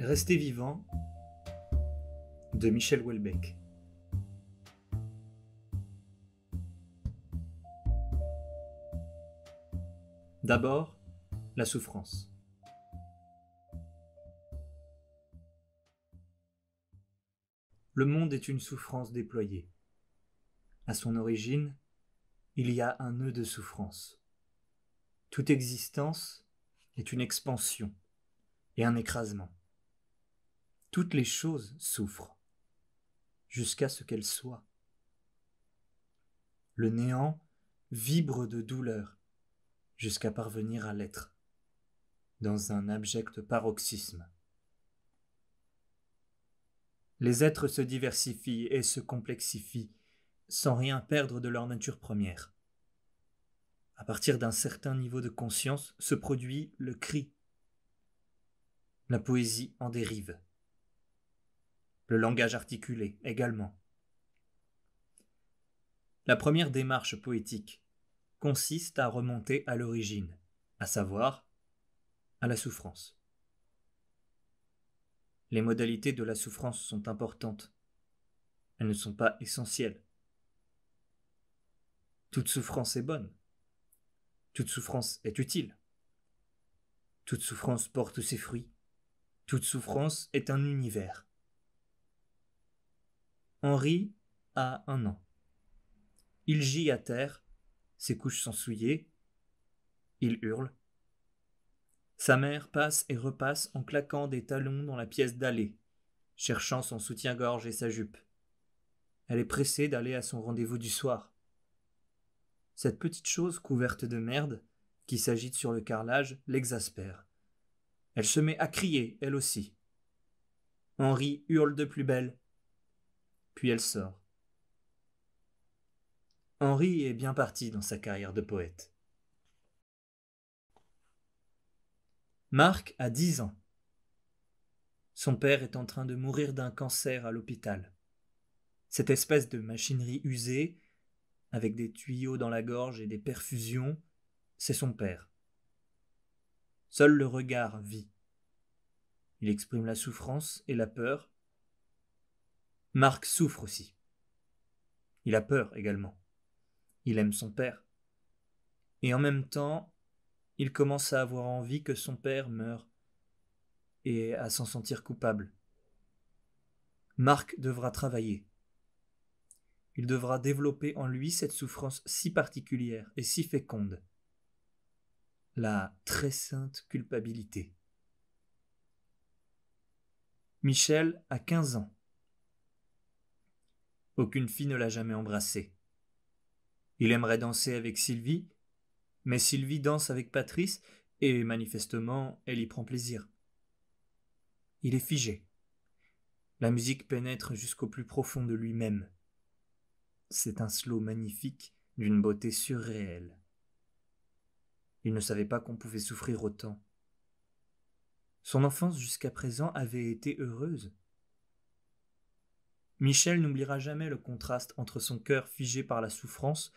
Rester vivant de Michel Houellebecq. D'abord, la souffrance. Le monde est une souffrance déployée. À son origine, il y a un nœud de souffrance. Toute existence est une expansion et un écrasement. Toutes les choses souffrent, jusqu'à ce qu'elles soient. Le néant vibre de douleur, jusqu'à parvenir à l'être, dans un abject paroxysme. Les êtres se diversifient et se complexifient, sans rien perdre de leur nature première. À partir d'un certain niveau de conscience se produit le cri. La poésie en dérive le langage articulé également. La première démarche poétique consiste à remonter à l'origine, à savoir à la souffrance. Les modalités de la souffrance sont importantes. Elles ne sont pas essentielles. Toute souffrance est bonne. Toute souffrance est utile. Toute souffrance porte ses fruits. Toute souffrance est un univers. Henri a un an. Il gît à terre, ses couches sont souillées, il hurle. Sa mère passe et repasse en claquant des talons dans la pièce d'allée, cherchant son soutien-gorge et sa jupe. Elle est pressée d'aller à son rendez-vous du soir. Cette petite chose couverte de merde, qui s'agite sur le carrelage, l'exaspère. Elle se met à crier, elle aussi. Henri hurle de plus belle, puis elle sort. Henri est bien parti dans sa carrière de poète. Marc a dix ans. Son père est en train de mourir d'un cancer à l'hôpital. Cette espèce de machinerie usée, avec des tuyaux dans la gorge et des perfusions, c'est son père. Seul le regard vit. Il exprime la souffrance et la peur, Marc souffre aussi. Il a peur également. Il aime son père. Et en même temps, il commence à avoir envie que son père meure et à s'en sentir coupable. Marc devra travailler. Il devra développer en lui cette souffrance si particulière et si féconde, la très sainte culpabilité. Michel a 15 ans. Aucune fille ne l'a jamais embrassé. Il aimerait danser avec Sylvie, mais Sylvie danse avec Patrice et manifestement elle y prend plaisir. Il est figé. La musique pénètre jusqu'au plus profond de lui-même. C'est un slow magnifique d'une beauté surréelle. Il ne savait pas qu'on pouvait souffrir autant. Son enfance jusqu'à présent avait été heureuse. Michel n'oubliera jamais le contraste entre son cœur figé par la souffrance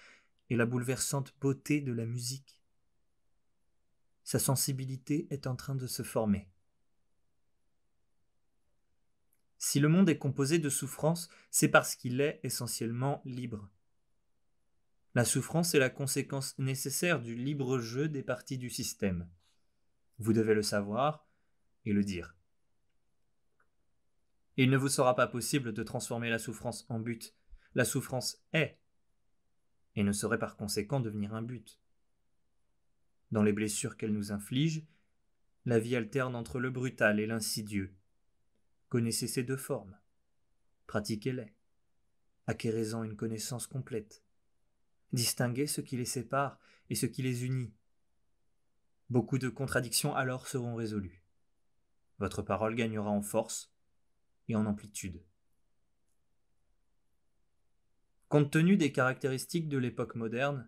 et la bouleversante beauté de la musique. Sa sensibilité est en train de se former. Si le monde est composé de souffrance, c'est parce qu'il est essentiellement libre. La souffrance est la conséquence nécessaire du libre jeu des parties du système. Vous devez le savoir et le dire. Il ne vous sera pas possible de transformer la souffrance en but. La souffrance est, et ne saurait par conséquent devenir un but. Dans les blessures qu'elle nous inflige, la vie alterne entre le brutal et l'insidieux. Connaissez ces deux formes. Pratiquez-les. Acquérez-en une connaissance complète. Distinguez ce qui les sépare et ce qui les unit. Beaucoup de contradictions alors seront résolues. Votre parole gagnera en force, et en amplitude. Compte tenu des caractéristiques de l'époque moderne,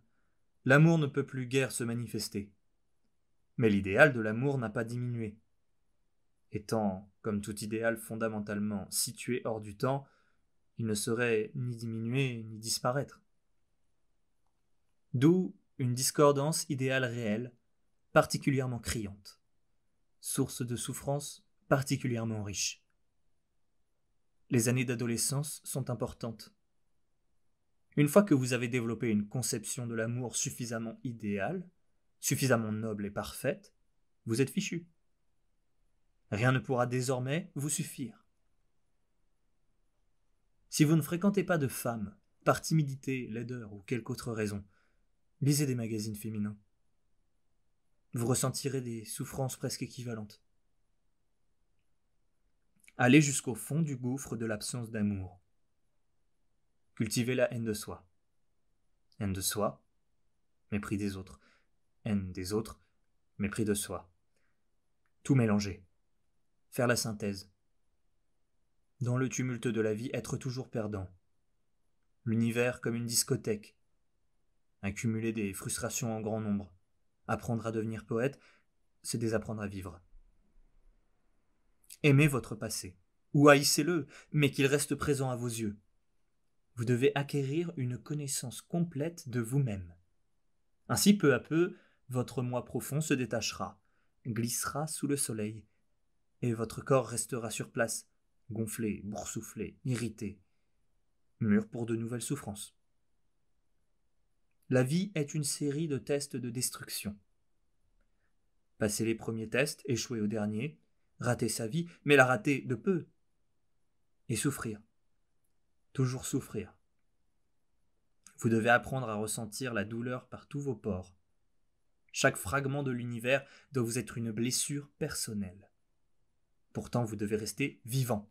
l'amour ne peut plus guère se manifester. Mais l'idéal de l'amour n'a pas diminué. Étant, comme tout idéal fondamentalement situé hors du temps, il ne serait ni diminuer ni disparaître. D'où une discordance idéale réelle, particulièrement criante, source de souffrance particulièrement riche les années d'adolescence sont importantes. Une fois que vous avez développé une conception de l'amour suffisamment idéale, suffisamment noble et parfaite, vous êtes fichu. Rien ne pourra désormais vous suffire. Si vous ne fréquentez pas de femmes, par timidité, laideur ou quelque autre raison, lisez des magazines féminins. Vous ressentirez des souffrances presque équivalentes aller jusqu'au fond du gouffre de l'absence d'amour. Cultiver la haine de soi. Haine de soi, mépris des autres. Haine des autres, mépris de soi. Tout mélanger. Faire la synthèse. Dans le tumulte de la vie, être toujours perdant. L'univers comme une discothèque. Accumuler des frustrations en grand nombre. Apprendre à devenir poète, c'est désapprendre à vivre. Aimez votre passé, ou haïssez-le, mais qu'il reste présent à vos yeux. Vous devez acquérir une connaissance complète de vous-même. Ainsi, peu à peu, votre moi profond se détachera, glissera sous le soleil, et votre corps restera sur place, gonflé, boursouflé, irrité, mûr pour de nouvelles souffrances. La vie est une série de tests de destruction. Passez les premiers tests, échouez au dernier, rater sa vie, mais la rater de peu. Et souffrir. Toujours souffrir. Vous devez apprendre à ressentir la douleur par tous vos pores. Chaque fragment de l'univers doit vous être une blessure personnelle. Pourtant, vous devez rester vivant.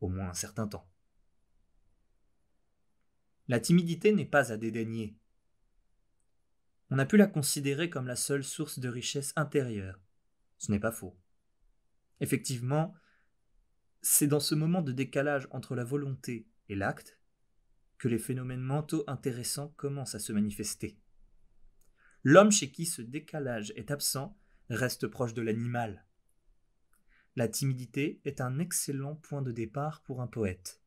Au moins un certain temps. La timidité n'est pas à dédaigner. On a pu la considérer comme la seule source de richesse intérieure. Ce n'est pas faux. Effectivement, c'est dans ce moment de décalage entre la volonté et l'acte que les phénomènes mentaux intéressants commencent à se manifester. L'homme chez qui ce décalage est absent reste proche de l'animal. La timidité est un excellent point de départ pour un poète.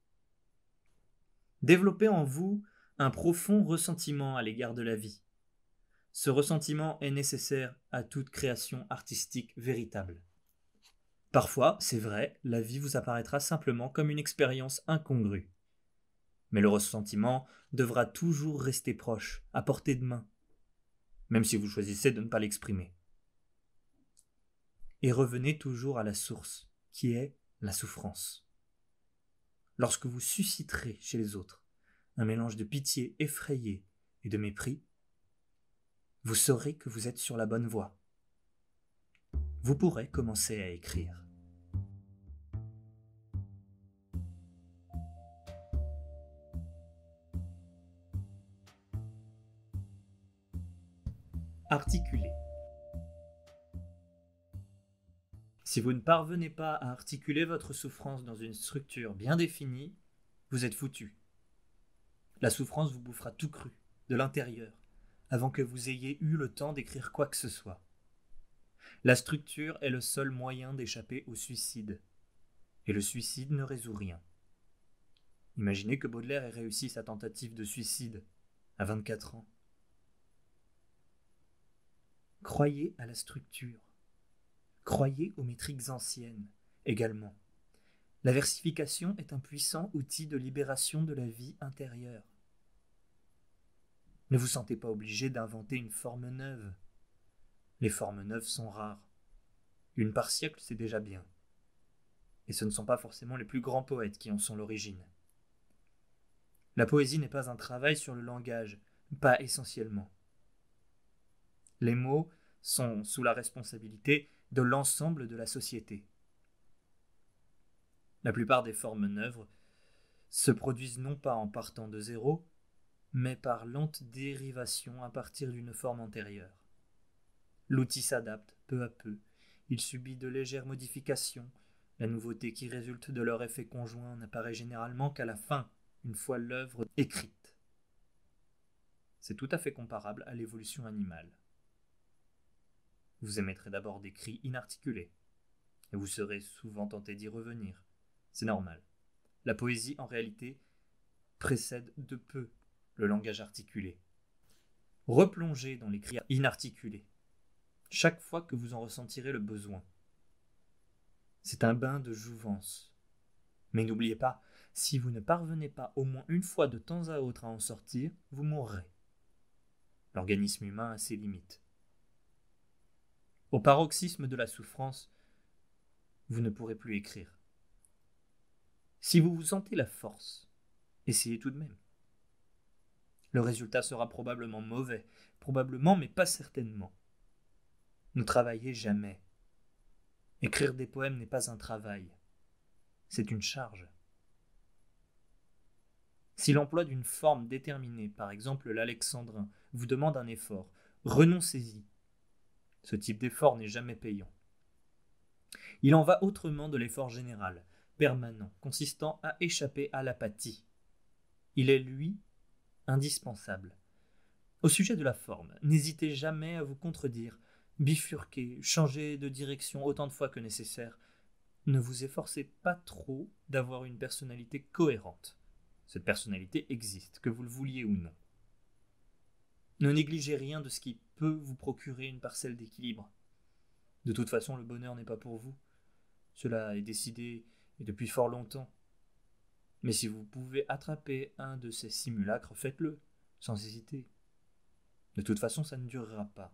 Développez en vous un profond ressentiment à l'égard de la vie. Ce ressentiment est nécessaire à toute création artistique véritable. Parfois, c'est vrai, la vie vous apparaîtra simplement comme une expérience incongrue. Mais le ressentiment devra toujours rester proche, à portée de main, même si vous choisissez de ne pas l'exprimer. Et revenez toujours à la source, qui est la souffrance. Lorsque vous susciterez chez les autres un mélange de pitié effrayée et de mépris, vous saurez que vous êtes sur la bonne voie vous pourrez commencer à écrire. Articuler. Si vous ne parvenez pas à articuler votre souffrance dans une structure bien définie, vous êtes foutu. La souffrance vous bouffera tout cru, de l'intérieur, avant que vous ayez eu le temps d'écrire quoi que ce soit. La structure est le seul moyen d'échapper au suicide. Et le suicide ne résout rien. Imaginez que Baudelaire ait réussi sa tentative de suicide à 24 ans. Croyez à la structure. Croyez aux métriques anciennes également. La versification est un puissant outil de libération de la vie intérieure. Ne vous sentez pas obligé d'inventer une forme neuve. Les formes neuves sont rares. Une par siècle, c'est déjà bien. Et ce ne sont pas forcément les plus grands poètes qui en sont l'origine. La poésie n'est pas un travail sur le langage, pas essentiellement. Les mots sont sous la responsabilité de l'ensemble de la société. La plupart des formes neuves se produisent non pas en partant de zéro, mais par lente dérivation à partir d'une forme antérieure. L'outil s'adapte peu à peu. Il subit de légères modifications. La nouveauté qui résulte de leur effet conjoint n'apparaît généralement qu'à la fin, une fois l'œuvre écrite. C'est tout à fait comparable à l'évolution animale. Vous émettrez d'abord des cris inarticulés, et vous serez souvent tenté d'y revenir. C'est normal. La poésie, en réalité, précède de peu le langage articulé. Replongez dans les cris inarticulés chaque fois que vous en ressentirez le besoin. C'est un bain de jouvence. Mais n'oubliez pas, si vous ne parvenez pas au moins une fois de temps à autre à en sortir, vous mourrez. L'organisme humain a ses limites. Au paroxysme de la souffrance, vous ne pourrez plus écrire. Si vous vous sentez la force, essayez tout de même. Le résultat sera probablement mauvais, probablement mais pas certainement ne travaillez jamais. Écrire des poèmes n'est pas un travail, c'est une charge. Si l'emploi d'une forme déterminée, par exemple l'alexandrin, vous demande un effort, renoncez-y. Ce type d'effort n'est jamais payant. Il en va autrement de l'effort général, permanent, consistant à échapper à l'apathie. Il est, lui, indispensable. Au sujet de la forme, n'hésitez jamais à vous contredire, bifurquer, changer de direction autant de fois que nécessaire. Ne vous efforcez pas trop d'avoir une personnalité cohérente. Cette personnalité existe, que vous le vouliez ou non. Ne négligez rien de ce qui peut vous procurer une parcelle d'équilibre. De toute façon, le bonheur n'est pas pour vous. Cela est décidé et depuis fort longtemps. Mais si vous pouvez attraper un de ces simulacres, faites-le, sans hésiter. De toute façon, ça ne durera pas.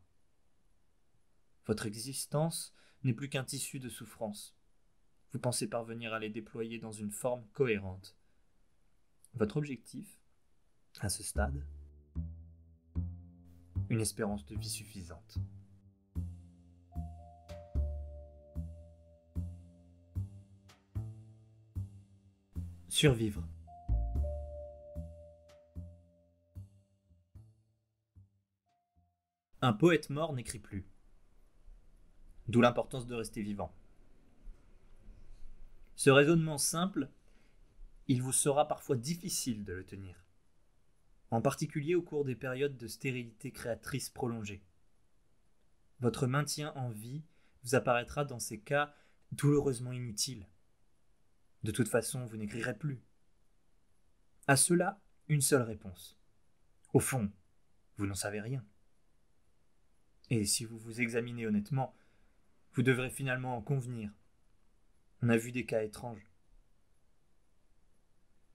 Votre existence n'est plus qu'un tissu de souffrance. Vous pensez parvenir à les déployer dans une forme cohérente. Votre objectif, à ce stade, une espérance de vie suffisante. Survivre. Un poète mort n'écrit plus d'où l'importance de rester vivant. Ce raisonnement simple, il vous sera parfois difficile de le tenir, en particulier au cours des périodes de stérilité créatrice prolongée. Votre maintien en vie vous apparaîtra dans ces cas douloureusement inutile. De toute façon, vous n'écrirez plus. À cela, une seule réponse. Au fond, vous n'en savez rien. Et si vous vous examinez honnêtement, vous devrez finalement en convenir. On a vu des cas étranges.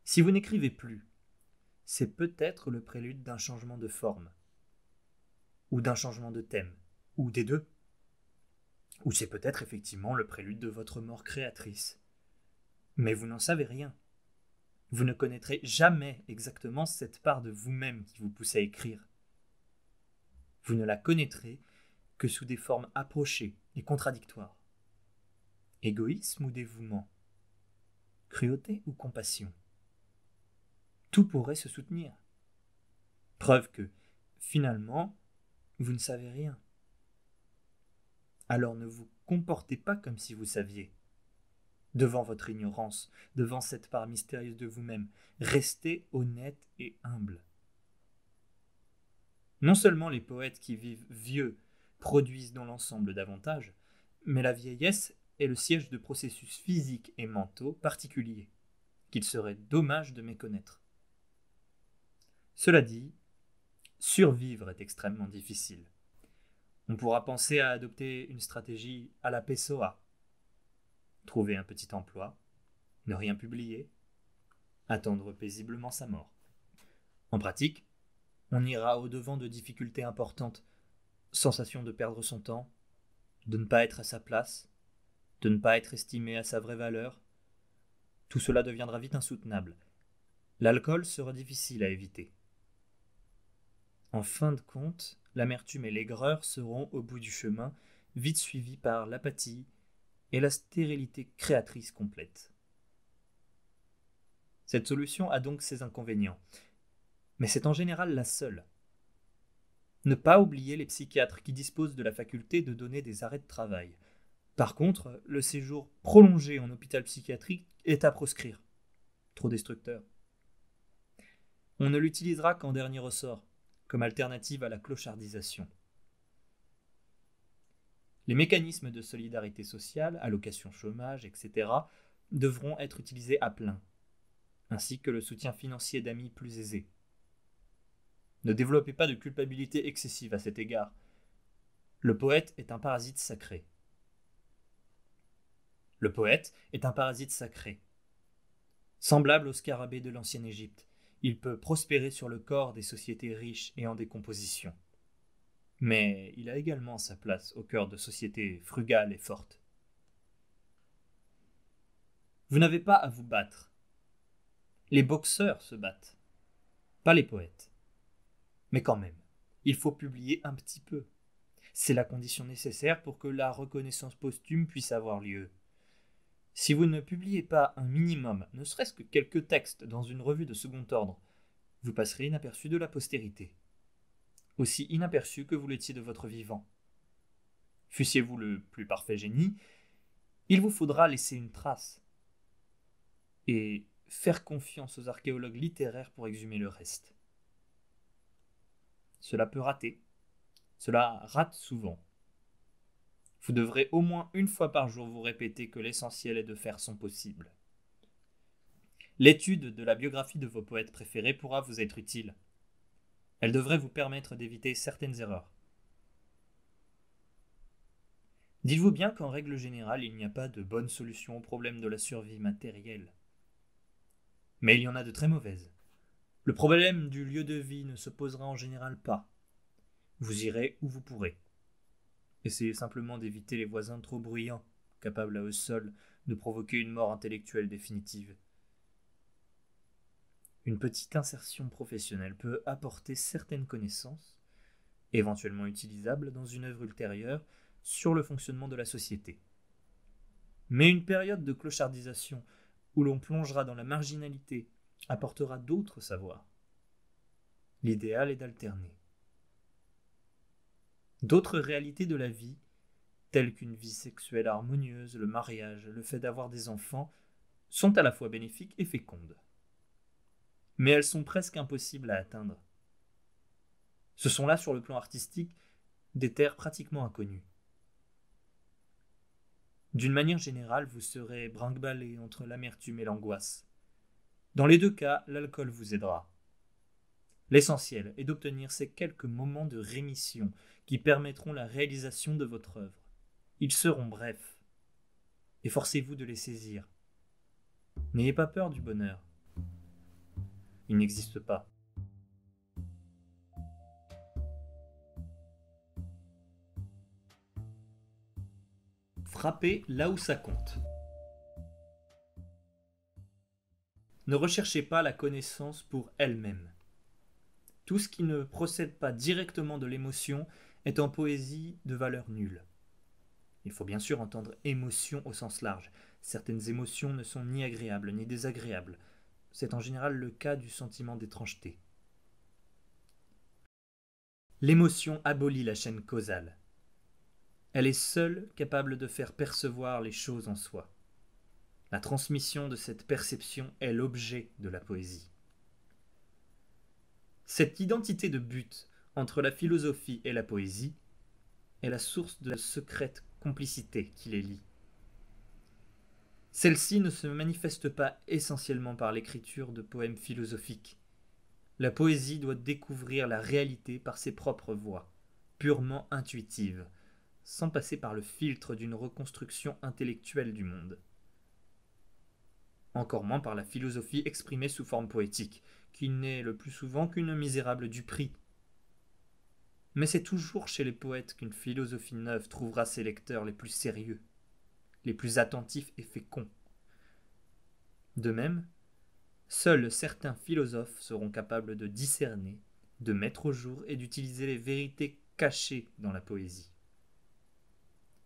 Si vous n'écrivez plus, c'est peut-être le prélude d'un changement de forme, ou d'un changement de thème, ou des deux. Ou c'est peut-être effectivement le prélude de votre mort créatrice. Mais vous n'en savez rien. Vous ne connaîtrez jamais exactement cette part de vous-même qui vous pousse à écrire. Vous ne la connaîtrez que sous des formes approchées, et contradictoires, Égoïsme ou dévouement Cruauté ou compassion Tout pourrait se soutenir. Preuve que, finalement, vous ne savez rien. Alors ne vous comportez pas comme si vous saviez. Devant votre ignorance, devant cette part mystérieuse de vous-même, restez honnête et humble. Non seulement les poètes qui vivent vieux produisent dans l'ensemble davantage, mais la vieillesse est le siège de processus physiques et mentaux particuliers, qu'il serait dommage de méconnaître. Cela dit, survivre est extrêmement difficile. On pourra penser à adopter une stratégie à la PSOA. Trouver un petit emploi, ne rien publier, attendre paisiblement sa mort. En pratique, on ira au-devant de difficultés importantes Sensation de perdre son temps, de ne pas être à sa place, de ne pas être estimé à sa vraie valeur. Tout cela deviendra vite insoutenable. L'alcool sera difficile à éviter. En fin de compte, l'amertume et l'aigreur seront, au bout du chemin, vite suivis par l'apathie et la stérilité créatrice complète. Cette solution a donc ses inconvénients, mais c'est en général la seule. Ne pas oublier les psychiatres qui disposent de la faculté de donner des arrêts de travail. Par contre, le séjour prolongé en hôpital psychiatrique est à proscrire. Trop destructeur. On ne l'utilisera qu'en dernier ressort, comme alternative à la clochardisation. Les mécanismes de solidarité sociale, allocation chômage, etc., devront être utilisés à plein, ainsi que le soutien financier d'amis plus aisés, ne développez pas de culpabilité excessive à cet égard. Le poète est un parasite sacré. Le poète est un parasite sacré. Semblable au scarabée de l'ancienne Égypte, il peut prospérer sur le corps des sociétés riches et en décomposition. Mais il a également sa place au cœur de sociétés frugales et fortes. Vous n'avez pas à vous battre. Les boxeurs se battent, pas les poètes. Mais quand même, il faut publier un petit peu. C'est la condition nécessaire pour que la reconnaissance posthume puisse avoir lieu. Si vous ne publiez pas un minimum, ne serait-ce que quelques textes dans une revue de second ordre, vous passerez inaperçu de la postérité. Aussi inaperçu que vous l'étiez de votre vivant. Fussiez-vous le plus parfait génie, il vous faudra laisser une trace. Et faire confiance aux archéologues littéraires pour exhumer le reste. Cela peut rater. Cela rate souvent. Vous devrez au moins une fois par jour vous répéter que l'essentiel est de faire son possible. L'étude de la biographie de vos poètes préférés pourra vous être utile. Elle devrait vous permettre d'éviter certaines erreurs. Dites-vous bien qu'en règle générale, il n'y a pas de bonne solution au problème de la survie matérielle. Mais il y en a de très mauvaises. Le problème du lieu de vie ne se posera en général pas. Vous irez où vous pourrez. Essayez simplement d'éviter les voisins trop bruyants, capables à eux seuls de provoquer une mort intellectuelle définitive. Une petite insertion professionnelle peut apporter certaines connaissances, éventuellement utilisables dans une œuvre ultérieure, sur le fonctionnement de la société. Mais une période de clochardisation où l'on plongera dans la marginalité apportera d'autres savoirs. L'idéal est d'alterner. D'autres réalités de la vie, telles qu'une vie sexuelle harmonieuse, le mariage, le fait d'avoir des enfants, sont à la fois bénéfiques et fécondes. Mais elles sont presque impossibles à atteindre. Ce sont là, sur le plan artistique, des terres pratiquement inconnues. D'une manière générale, vous serez brinque entre l'amertume et l'angoisse. Dans les deux cas, l'alcool vous aidera. L'essentiel est d'obtenir ces quelques moments de rémission qui permettront la réalisation de votre œuvre. Ils seront brefs. Efforcez-vous de les saisir. N'ayez pas peur du bonheur. Il n'existe pas. Frappez là où ça compte. Ne recherchez pas la connaissance pour elle-même. Tout ce qui ne procède pas directement de l'émotion est en poésie de valeur nulle. Il faut bien sûr entendre émotion au sens large. Certaines émotions ne sont ni agréables ni désagréables. C'est en général le cas du sentiment d'étrangeté. L'émotion abolit la chaîne causale. Elle est seule capable de faire percevoir les choses en soi. La transmission de cette perception est l'objet de la poésie. Cette identité de but entre la philosophie et la poésie est la source de la secrète complicité qui les lie. Celle-ci ne se manifeste pas essentiellement par l'écriture de poèmes philosophiques. La poésie doit découvrir la réalité par ses propres voies, purement intuitives, sans passer par le filtre d'une reconstruction intellectuelle du monde encore moins par la philosophie exprimée sous forme poétique, qui n'est le plus souvent qu'une misérable prix. Mais c'est toujours chez les poètes qu'une philosophie neuve trouvera ses lecteurs les plus sérieux, les plus attentifs et féconds. De même, seuls certains philosophes seront capables de discerner, de mettre au jour et d'utiliser les vérités cachées dans la poésie.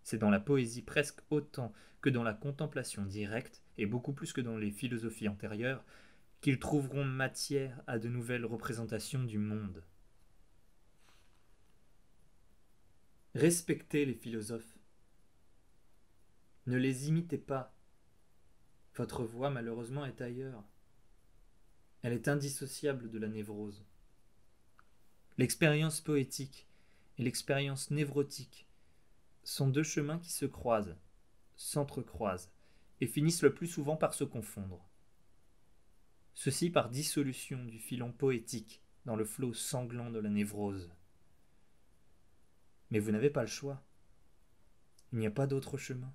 C'est dans la poésie presque autant que dans la contemplation directe et beaucoup plus que dans les philosophies antérieures, qu'ils trouveront matière à de nouvelles représentations du monde. Respectez les philosophes. Ne les imitez pas. Votre voix, malheureusement, est ailleurs. Elle est indissociable de la névrose. L'expérience poétique et l'expérience névrotique sont deux chemins qui se croisent, s'entrecroisent et finissent le plus souvent par se confondre. Ceci par dissolution du filon poétique dans le flot sanglant de la névrose. Mais vous n'avez pas le choix. Il n'y a pas d'autre chemin.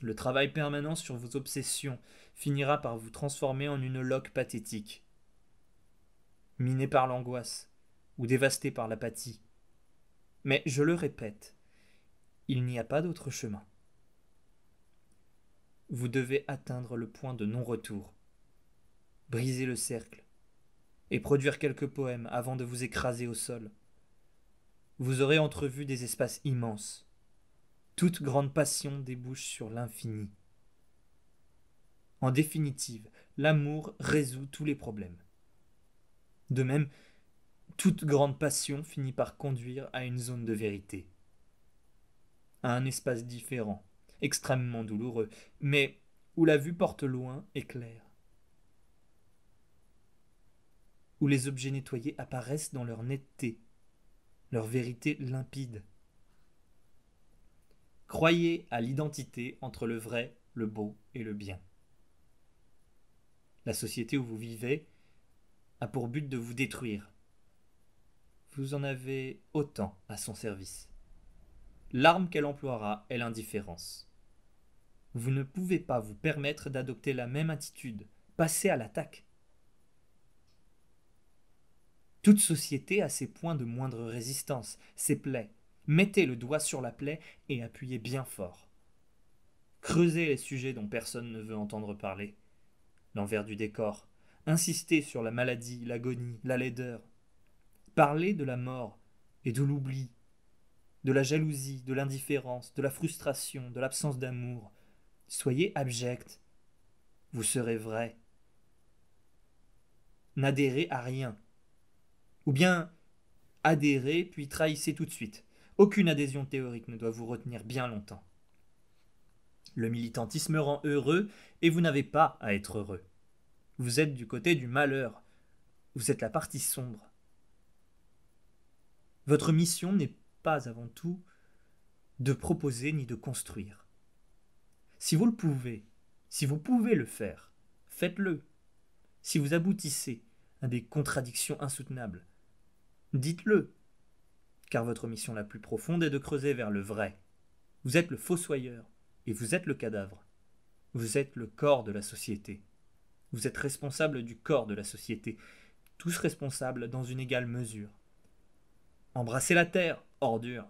Le travail permanent sur vos obsessions finira par vous transformer en une loque pathétique, minée par l'angoisse ou dévastée par l'apathie. Mais je le répète, il n'y a pas d'autre chemin vous devez atteindre le point de non-retour, briser le cercle, et produire quelques poèmes avant de vous écraser au sol. Vous aurez entrevu des espaces immenses. Toute grande passion débouche sur l'infini. En définitive, l'amour résout tous les problèmes. De même, toute grande passion finit par conduire à une zone de vérité, à un espace différent, extrêmement douloureux, mais où la vue porte loin et claire, où les objets nettoyés apparaissent dans leur netteté, leur vérité limpide. Croyez à l'identité entre le vrai, le beau et le bien. La société où vous vivez a pour but de vous détruire. Vous en avez autant à son service. L'arme qu'elle emploiera est l'indifférence. Vous ne pouvez pas vous permettre d'adopter la même attitude. Passer à l'attaque. Toute société a ses points de moindre résistance, ses plaies. Mettez le doigt sur la plaie et appuyez bien fort. Creusez les sujets dont personne ne veut entendre parler. L'envers du décor. Insistez sur la maladie, l'agonie, la laideur. Parlez de la mort et de l'oubli, de la jalousie, de l'indifférence, de la frustration, de l'absence d'amour, Soyez abject, vous serez vrai. N'adhérez à rien. Ou bien adhérez puis trahissez tout de suite. Aucune adhésion théorique ne doit vous retenir bien longtemps. Le militantisme rend heureux et vous n'avez pas à être heureux. Vous êtes du côté du malheur. Vous êtes la partie sombre. Votre mission n'est pas avant tout de proposer ni de construire. Si vous le pouvez, si vous pouvez le faire, faites-le. Si vous aboutissez à des contradictions insoutenables, dites-le, car votre mission la plus profonde est de creuser vers le vrai. Vous êtes le fossoyeur, et vous êtes le cadavre. Vous êtes le corps de la société. Vous êtes responsable du corps de la société, tous responsables dans une égale mesure. Embrassez la terre, ordure,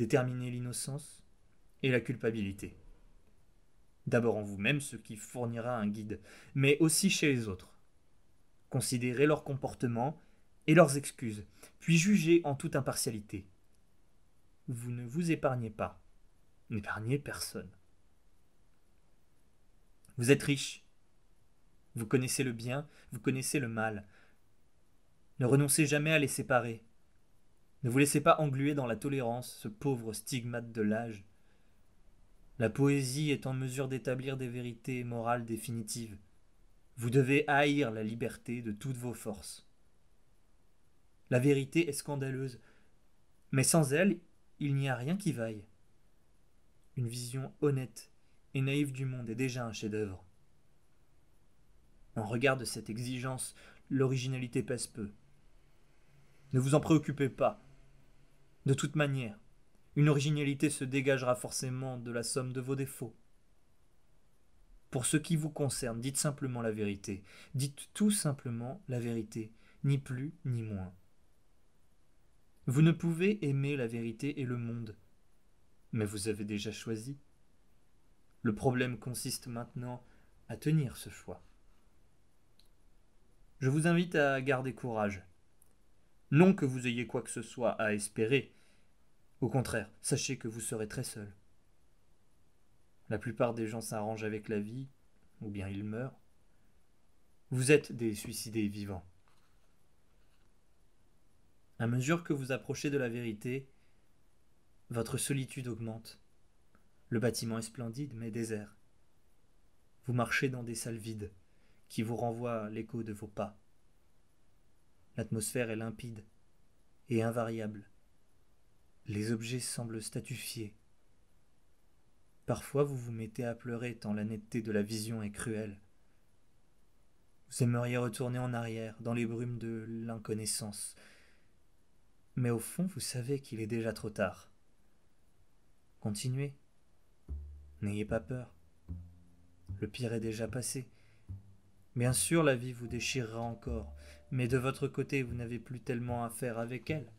déterminer l'innocence et la culpabilité. D'abord en vous-même, ce qui fournira un guide, mais aussi chez les autres. Considérez leur comportement et leurs excuses, puis jugez en toute impartialité. Vous ne vous épargnez pas, n'épargnez personne. Vous êtes riche, vous connaissez le bien, vous connaissez le mal. Ne renoncez jamais à les séparer, ne vous laissez pas engluer dans la tolérance, ce pauvre stigmate de l'âge. La poésie est en mesure d'établir des vérités morales définitives. Vous devez haïr la liberté de toutes vos forces. La vérité est scandaleuse, mais sans elle, il n'y a rien qui vaille. Une vision honnête et naïve du monde est déjà un chef-d'œuvre. En regard de cette exigence, l'originalité pèse peu. Ne vous en préoccupez pas, de toute manière, une originalité se dégagera forcément de la somme de vos défauts. Pour ce qui vous concerne, dites simplement la vérité. Dites tout simplement la vérité, ni plus ni moins. Vous ne pouvez aimer la vérité et le monde, mais vous avez déjà choisi. Le problème consiste maintenant à tenir ce choix. Je vous invite à garder courage non que vous ayez quoi que ce soit à espérer. Au contraire, sachez que vous serez très seul. La plupart des gens s'arrangent avec la vie, ou bien ils meurent. Vous êtes des suicidés vivants. À mesure que vous approchez de la vérité, votre solitude augmente. Le bâtiment est splendide mais désert. Vous marchez dans des salles vides qui vous renvoient l'écho de vos pas. L'atmosphère est limpide et invariable. Les objets semblent statufiés. Parfois vous vous mettez à pleurer tant la netteté de la vision est cruelle. Vous aimeriez retourner en arrière, dans les brumes de l'inconnaissance. Mais au fond, vous savez qu'il est déjà trop tard. Continuez. N'ayez pas peur. Le pire est déjà passé. Bien sûr, la vie vous déchirera encore mais de votre côté vous n'avez plus tellement à faire avec elle.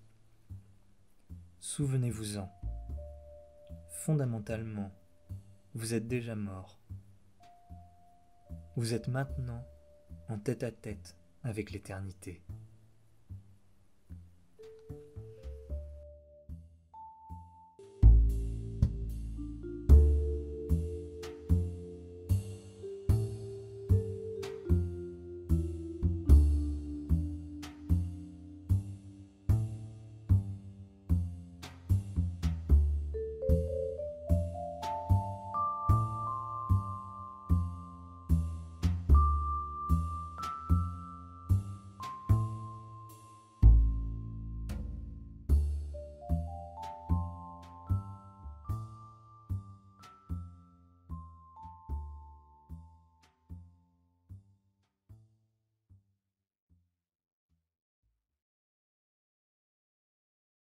Souvenez-vous-en. Fondamentalement, vous êtes déjà mort. Vous êtes maintenant en tête-à-tête avec l'éternité.